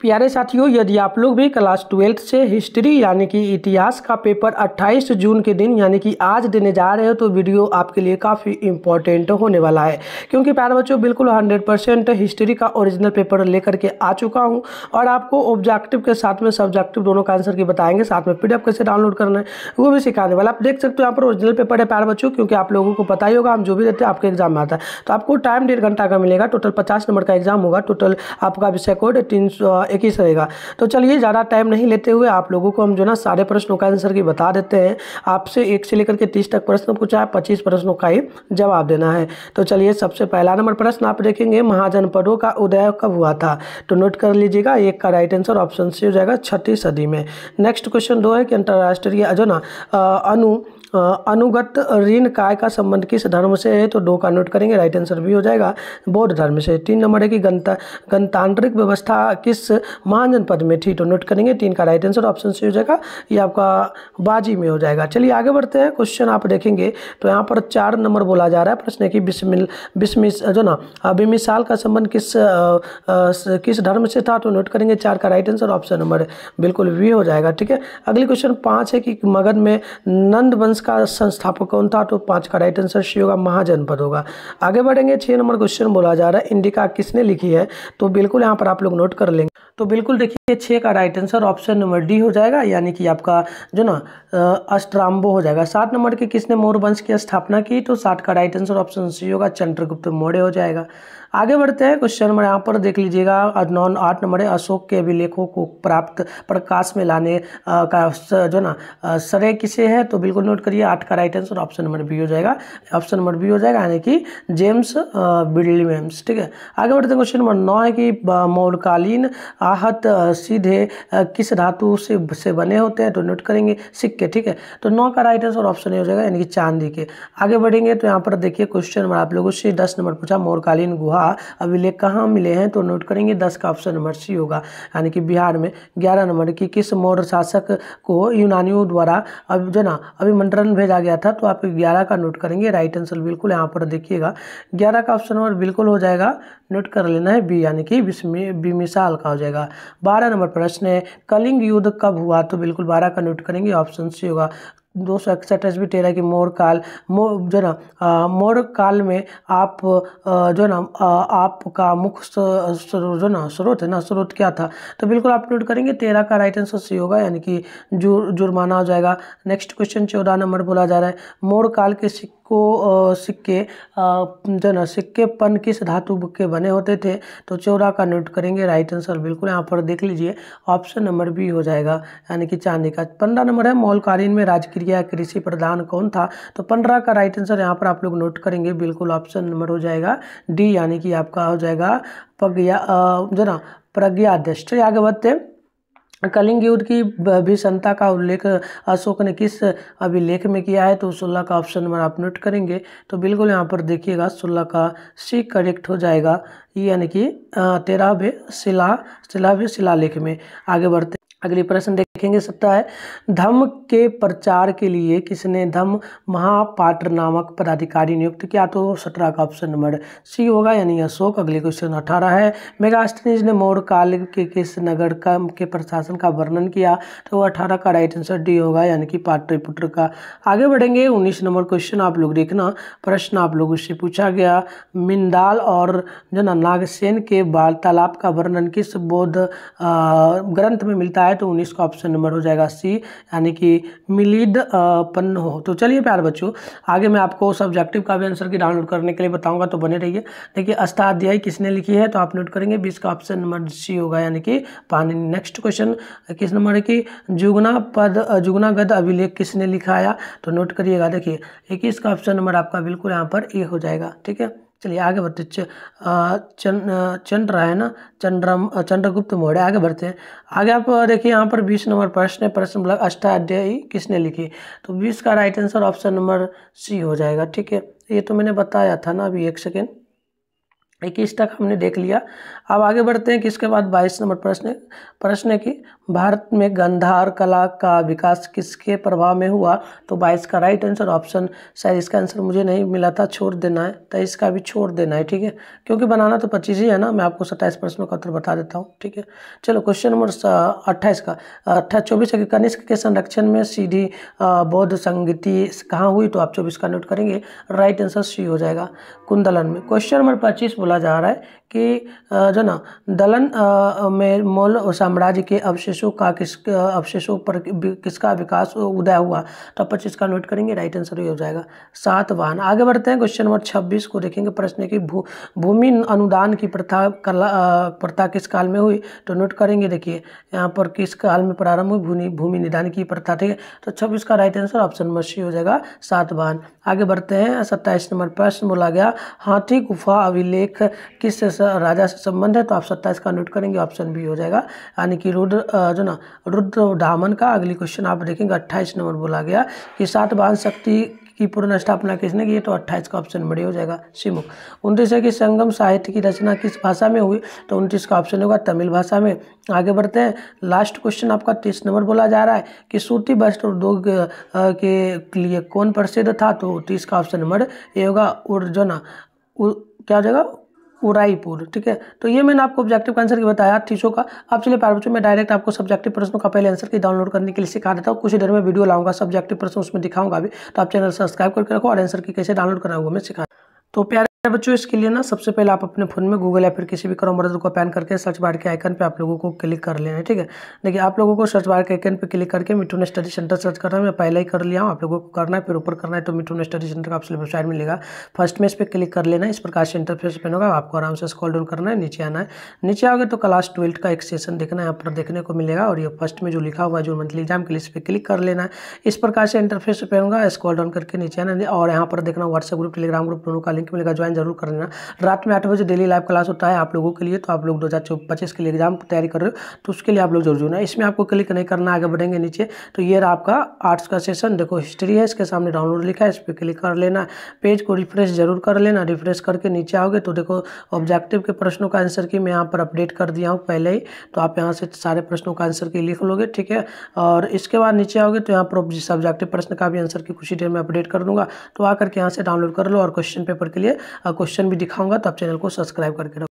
प्यारे साथियों यदि आप लोग भी क्लास ट्वेल्थ से हिस्ट्री यानी कि इतिहास का पेपर 28 जून के दिन यानी कि आज देने जा रहे हो तो वीडियो आपके लिए काफ़ी इंपॉर्टेंट होने वाला है क्योंकि प्यारे बच्चों बिल्कुल 100 परसेंट हिस्ट्री का ओरिजिनल पेपर लेकर के आ चुका हूं और आपको ऑब्जेक्टिव के साथ में सब्जेक्टिव दोनों का आंसर की बताएंगे साथ में पी कैसे डाउनलोड करना है वो भी सिखाने वाला आप देख सकते हो यहाँ पर ओरिजिनल पेपर है प्यारे बच्चों क्योंकि आप लोगों को पता ही होगा हम जो भी देते हैं आपके एग्जाम में आता है तो आपको टाइम डेढ़ घंटा का मिलेगा टोटल पचास नंबर का एग्जाम होगा टोटल आपका विषय कोड तीन इक्कीस रहेगा तो चलिए ज़्यादा टाइम नहीं लेते हुए आप लोगों को हम जो ना सारे प्रश्नों का आंसर की बता देते हैं आपसे एक से लेकर के तीस तक प्रश्न पूछा है पच्चीस प्रश्नों का ही जवाब देना है तो चलिए सबसे पहला नंबर प्रश्न आप देखेंगे महाजनपदों का उदय कब हुआ था तो नोट कर लीजिएगा एक का राइट आंसर ऑप्शन सी हो जाएगा छठी सदी में नेक्स्ट क्वेश्चन दो है कि अंतर्राष्ट्रीय जो ना अनु अनुगत ऋण काय का संबंध किस धर्म से है तो दो का नोट करेंगे राइट आंसर भी हो जाएगा बौद्ध धर्म से तीन नंबर है कि गणता गणतांत्रिक व्यवस्था किस महाजनपद में थी तो नोट करेंगे तीन का राइट आंसर ऑप्शन से हो जाएगा ये आपका बाजी में हो जाएगा चलिए आगे बढ़ते हैं क्वेश्चन आप देखेंगे तो यहाँ पर चार नंबर बोला जा रहा है प्रश्न की बिस्मिल बिस्मिस जो ना अबिमिसाल का संबंध किस आ, आ, किस धर्म से था तो नोट करेंगे चार का राइट आंसर ऑप्शन नंबर बिल्कुल वी हो जाएगा ठीक है अगले क्वेश्चन पाँच है कि मगध में नंद वंश एथेंस का संस्थापक कौन था तो पांच का राइट आंसर सी होगा महाजनपद होगा आगे बढ़ेंगे छह नंबर क्वेश्चन बोला जा रहा है इंडिका किसने लिखी है तो बिल्कुल यहाँ पर आप लोग नोट कर लेंगे तो बिल्कुल देखिए छः का right answer option number D हो जाएगा यानी कि आपका जो ना अस्ट्राम्बो हो जाएगा सात नंबर के किसने मौर्यवंश की स्थापना की तो साठ का राइट आंसर ऑप्शन सी होगा चंद्रगुप्त मौर्य हो जाएगा आगे बढ़ते हैं क्वेश्चन नंबर यहाँ पर देख लीजिएगा नॉन आठ नंबर है अशोक के अभिलेखों को प्राप्त प्रकाश में लाने का जो ना श्रेय किसे है तो बिल्कुल नोट करिए आठ का right answer option number B हो जाएगा ऑप्शन नंबर बी हो जाएगा यानी कि जेम्स बिडलिम्स ठीक है आगे बढ़ते हैं क्वेश्चन नंबर नौ है कि मौलकालीन आहत सीधे किस धातु से से बने होते हैं तो नोट करेंगे सिक्के ठीक है तो नौ का राइट आंसर ऑप्शन ए हो जाएगा यानी कि चांदी के आगे बढ़ेंगे तो यहाँ पर देखिए क्वेश्चन नंबर आप लोगों से दस नंबर पूछा मोरकालीन गुहा अभिलेख कहाँ मिले हैं तो नोट करेंगे दस का ऑप्शन नंबर सी होगा यानी कि बिहार में ग्यारह नंबर की किस मौर्य शासक को यूनानियों द्वारा अब जो ना अभिमंत्रण भेजा गया था तो आप ग्यारह का नोट करेंगे राइट आंसर बिल्कुल यहाँ पर देखिएगा ग्यारह का ऑप्शन नंबर बिल्कुल हो जाएगा नोट कर लेना है बी यानी कि बीमिसाल का हो जाएगा जाएगा बारह नंबर प्रश्न है कलिंग युद्ध कब हुआ तो बिल्कुल बारह का नोट करेंगे ऑप्शन सी होगा दो सौ इकसठ एच बी तेरह की मोर काल मो जो ना मोर काल में आप जो ना आपका मुख्य जो ना स्रोत है ना स्रोत क्या था तो बिल्कुल आप नोट करेंगे तेरह का राइट आंसर सी होगा यानी कि जुर्माना हो जाएगा नेक्स्ट क्वेश्चन चौदह नंबर बोला जा रहा है मोर काल के सिक्के को सिक्के जो ना सिक्के पन किस धातु के बने होते थे तो चौरा का नोट करेंगे राइट आंसर बिल्कुल यहाँ पर देख लीजिए ऑप्शन नंबर बी हो जाएगा यानी कि चांदी का पंद्रह नंबर है मौलकालीन में राजक्रिया कृषि प्रधान कौन था तो पंद्रह का राइट आंसर यहाँ पर आप लोग नोट करेंगे बिल्कुल ऑप्शन नंबर हो जाएगा डी यानी कि आपका हो जाएगा पग या जो ना प्रज्ञा अध्यक्ष आगे बढ़ते हैं कलिंग युद्ध की भीषणता का उल्लेख अशोक ने किस अभिलेख में किया है तो सोलह का ऑप्शन नंबर आप नोट करेंगे तो बिल्कुल यहाँ पर देखिएगा सोलह का सी करेक्ट हो जाएगा यानी कि तेरहवें शिला तेरहवें शिलालेख में आगे बढ़ते अगले प्रश्न देखेंगे सत्ता है धम्म के प्रचार के लिए किसने धम्म महापात्र नामक पदाधिकारी नियुक्त किया तो सत्रह का ऑप्शन नंबर सी होगा यानी अशोक अगले क्वेश्चन अठारह है मेगास्टनीज ने मौर्य काल के किस नगर का के प्रशासन का वर्णन किया तो अठारह का राइट आंसर डी होगा यानी कि पाटलिपुत्र का आगे बढ़ेंगे उन्नीस नंबर क्वेश्चन आप लोग देखना प्रश्न आप लोग से पूछा गया मिंदाल और जो नागसेन के बाल तालाब का वर्णन किस बौद्ध ग्रंथ में मिलता है है तो उन्नीस का ऑप्शन नंबर हो जाएगा सी यानी कि मिलिड पन्न हो तो चलिए प्यार बच्चों आगे मैं आपको सब्जेक्टिव का भी आंसर की डाउनलोड करने के लिए बताऊंगा तो बने रहिए देखिए अष्टाध्यायी किसने लिखी है तो आप नोट करेंगे बीस का ऑप्शन नंबर सी होगा यानी कि पानी नेक्स्ट क्वेश्चन किस नंबर की कि जुगना पद जुगना गद अभिलेख किसने लिखाया तो नोट करिएगा देखिए इक्कीस का ऑप्शन नंबर आपका बिल्कुल यहाँ पर ए हो जाएगा ठीक है चलिए आगे बढ़ते चंद चंद्र है ना चंद्र चंद्रगुप्त मौर्य आगे बढ़ते हैं आगे आप देखिए यहाँ पर बीस नंबर प्रश्न है प्रश्न मतलब अष्टाध्यायी किसने लिखी तो बीस का right answer option number C हो जाएगा ठीक है ये तो मैंने बताया था ना अभी एक सेकेंड इक्कीस तक हमने देख लिया अब आगे बढ़ते हैं कि इसके बाद बाईस नंबर प्रश्न प्रश्न है कि भारत में गंधार कला का विकास किसके प्रभाव में हुआ तो बाईस का राइट आंसर ऑप्शन शायद इसका आंसर मुझे नहीं मिला था छोड़ देना है तो इसका भी छोड़ देना है ठीक है क्योंकि बनाना तो पच्चीस ही है ना मैं आपको सत्ताईस प्रश्न का उत्तर बता देता हूँ ठीक है चलो क्वेश्चन नंबर अट्ठाईस का अट्ठाईस चौबीस है कि कनिष्क के संरक्षण में सीधी बौद्ध संगति कहाँ हुई तो आप चौबीस का नोट करेंगे राइट आंसर सी हो जाएगा कुंदलन में क्वेश्चन नंबर पच्चीस बोला जा रहा है कि जो ना दलन में मौल साम्राज्य के अवशेषों का किस अवशेषों पर किसका विकास उदय हुआ तो आप पच्चीस का नोट करेंगे राइट आंसर ये हो जाएगा सात वाहन आगे बढ़ते हैं क्वेश्चन नंबर छब्बीस को देखेंगे प्रश्न की भू भूमि अनुदान की प्रथा कला प्रथा किस काल में हुई तो नोट करेंगे देखिए यहाँ पर किस काल में प्रारंभ हुई भूमि भूमि निदान की प्रथा ठीक है तो छब्बीस का right answer option number C हो जाएगा सात वाहन आगे बढ़ते हैं सत्ताईस नंबर प्रश्न बोला गया हाथी गुफा अभिलेख लेख किस राजा से संबंध है तो आप सत्ताईस का नोट करेंगे ऑप्शन बी हो जाएगा यानी कि रुद्र जो ना रुद्र धामन का अगली क्वेश्चन आप देखेंगे अट्ठाईस नंबर बोला गया कि सात बहन शक्ति की पूर्ण स्थापना किसने की तो अट्ठाईस का ऑप्शन बड़े हो जाएगा सिमुख उन्तीस है कि संगम साहित्य की रचना किस भाषा में हुई तो उनतीस का ऑप्शन होगा तमिल भाषा में आगे बढ़ते हैं लास्ट क्वेश्चन आपका तीस नंबर बोला जा रहा है कि सूती वस्त्र उद्योग के लिए कौन प्रसिद्ध था तो तीस का ऑप्शन नंबर ये होगा उर्जना क्या हो जाएगा उराईपुर ठीक है तो ये मैंने आपको ऑब्जेक्टिव का आंसर बताया तीसों का आप चलिए प्यार बच्चों में डायरेक्ट आपको सब्जेक्टिव प्रश्नों का पहले आंसर की डाउनलोड करने के लिए सिखा देता हूँ कुछ ही देर में वीडियो लाऊंगा सब्जेक्टिव प्रश्न उसमें दिखाऊंगा अभी तो आप चैनल सब्सक्राइब करके रखो और आंसर की कैसे डाउनलोड कराऊंगा मैं सिखा तो प्यारे बच्चों इसके लिए ना सबसे पहले आप अपने फ़ोन में गूगल या फिर किसी भी क्रम ब्राउज़र को पैन करके सर्च बार के आइकन पे आप लोगों को क्लिक कर लेना है ठीक है देखिए आप लोगों को सर्च बार के आइकन पे क्लिक करके मिठून स्टडी सेंटर सर्च करना है मैं पहले ही कर लिया हूँ आप लोगों को करना है फिर ऊपर करना है तो मिठून स्टडी सेंटर का आपसे वेबसाइट मिलेगा फर्स्ट में इस पर क्लिक कर लेना है इस प्रकार से इंटरफेस पेन होगा आपको आराम से स्कॉल डाउन करना है नीचे आना है नीचे आओगे तो क्लास ट्वेल्थ का एक सेशन देखना है यहाँ पर देखने को मिलेगा और ये फर्स्ट में जो लिखा हुआ जो मंथली एग्जाम के लिए इस पर क्लिक कर लेना है इस प्रकार से इंटरफेस पेन होगा स्कॉल डाउन करके नीचे आना और यहाँ पर देखना व्हाट्सएप ग्रुप टेलीग्राम ग्रुप दोनों का लिंक लिंक मिलेगा ज्वाइन जरूर कर लेना रात में आठ बजे डेली लाइव क्लास होता है आप लोगों के लिए तो आप लोग दो के लिए एग्जाम तैयारी कर रहे हो तो उसके लिए आप लोग जरूर जुड़ना इसमें आपको क्लिक नहीं करना आगे बढ़ेंगे नीचे तो ये आपका आर्ट्स का सेशन देखो हिस्ट्री है इसके सामने डाउनलोड लिखा है इस पर क्लिक कर लेना पेज को रिफ्रेश जरूर कर लेना रिफ्रेश करके नीचे आओगे तो देखो ऑब्जेक्टिव के प्रश्नों का आंसर की मैं यहाँ पर अपडेट कर दिया हूँ पहले ही तो आप यहाँ से सारे प्रश्नों का आंसर की लिख लोगे ठीक है और इसके बाद नीचे आओगे तो यहाँ पर सब्जेक्टिव प्रश्न का भी आंसर की कुछ ही देर में अपडेट कर दूंगा तो आकर के यहाँ से डाउनलोड कर लो और क्वेश्चन पेपर पेपर के लिए क्वेश्चन भी दिखाऊंगा तो आप चैनल को सब्सक्राइब करके